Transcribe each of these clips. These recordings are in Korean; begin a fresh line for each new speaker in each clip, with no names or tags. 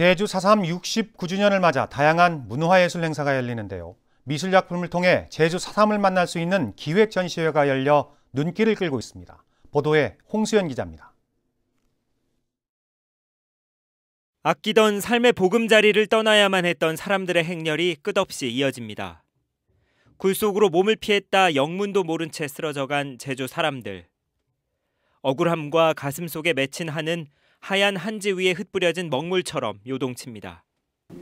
제주 4.3 69주년을 맞아 다양한 문화예술 행사가 열리는데요. 미술작품을 통해 제주 4.3을 만날 수 있는 기획 전시회가 열려 눈길을 끌고 있습니다. 보도에 홍수연 기자입니다.
아끼던 삶의 보금자리를 떠나야만 했던 사람들의 행렬이 끝없이 이어집니다. 굴속으로 몸을 피했다 영문도 모른 채 쓰러져간 제주 사람들. 억울함과 가슴 속에 맺힌 한은 하얀 한지 위에 흩뿌려진 먹물처럼 요동칩니다.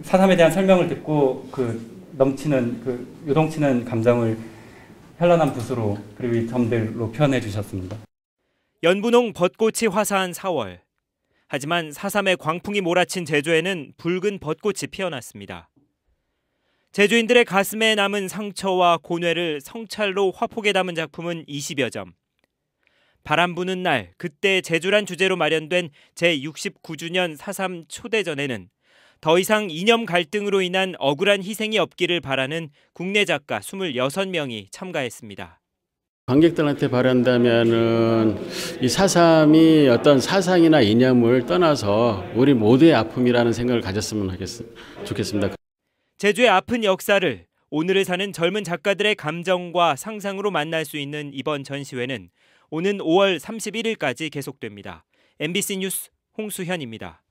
사삼에 대한 설명을 듣고 그 넘치는 그 요동치는 감정을 현란한 붓으로 그리고 이 점들로 표현해 주셨습니다. 연분홍 벚꽃이 화사한 4월. 하지만 사삼의 광풍이 몰아친 제주에는 붉은 벚꽃이 피어났습니다. 제주인들의 가슴에 남은 상처와 고뇌를 성찰로 화폭에 담은 작품은 20여 점. 바람 부는 날 그때 제주란 주제로 마련된 제69주년 4.3 초대전에는 더 이상 이념 갈등으로 인한 억울한 희생이 없기를 바라는 국내 작가 26명이 참가했습니다.
관객들한테 바란다면은 이 사삼이 어떤 사상이나 이념을 떠나서 우리 모두의 아픔이라는 생각을 가졌으면 하겠 좋겠습니다.
제주의 아픈 역사를 오늘을 사는 젊은 작가들의 감정과 상상으로 만날 수 있는 이번 전시회는 오는 5월 31일까지 계속됩니다. MBC 뉴스 홍수현입니다.